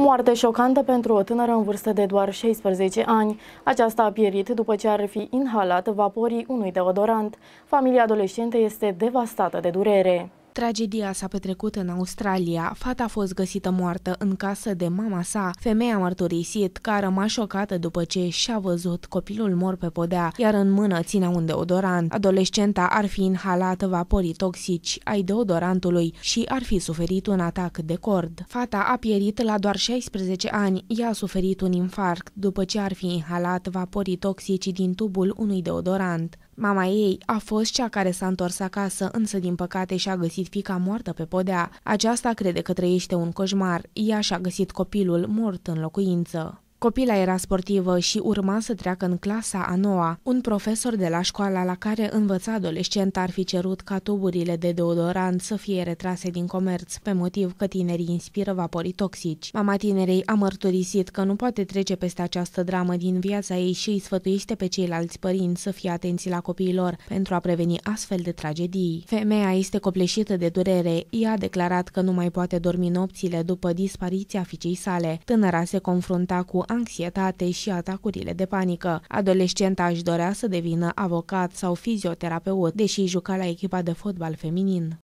Moarte șocantă pentru o tânără în vârstă de doar 16 ani. Aceasta a pierit după ce ar fi inhalat vaporii unui deodorant. Familia adolescentei este devastată de durere. Tragedia s-a petrecut în Australia. Fata a fost găsită moartă în casă de mama sa. Femeia a mărturisit că a rămas șocată după ce și-a văzut copilul mor pe podea, iar în mână ținea un deodorant. Adolescenta ar fi inhalat vaporii toxici ai deodorantului și ar fi suferit un atac de cord. Fata a pierit la doar 16 ani. Ea a suferit un infarct după ce ar fi inhalat vaporii toxici din tubul unui deodorant. Mama ei a fost cea care s-a întors acasă, însă din păcate și-a găsit fica moartă pe podea. Aceasta crede că trăiește un coșmar. Ea și-a găsit copilul mort în locuință. Copila era sportivă și urma să treacă în clasa a noua. Un profesor de la școala la care învăța adolescent ar fi cerut ca tuburile de deodorant să fie retrase din comerț, pe motiv că tinerii inspiră vaporii toxici. Mama tinerei a mărturisit că nu poate trece peste această dramă din viața ei și îi sfătuiește pe ceilalți părinți să fie atenți la copiilor pentru a preveni astfel de tragedii. Femeia este copleșită de durere. Ea a declarat că nu mai poate dormi nopțile după dispariția fiicei sale. Tânăra se confrunta cu anxietate și atacurile de panică. Adolescenta își dorea să devină avocat sau fizioterapeut, deși juca la echipa de fotbal feminin.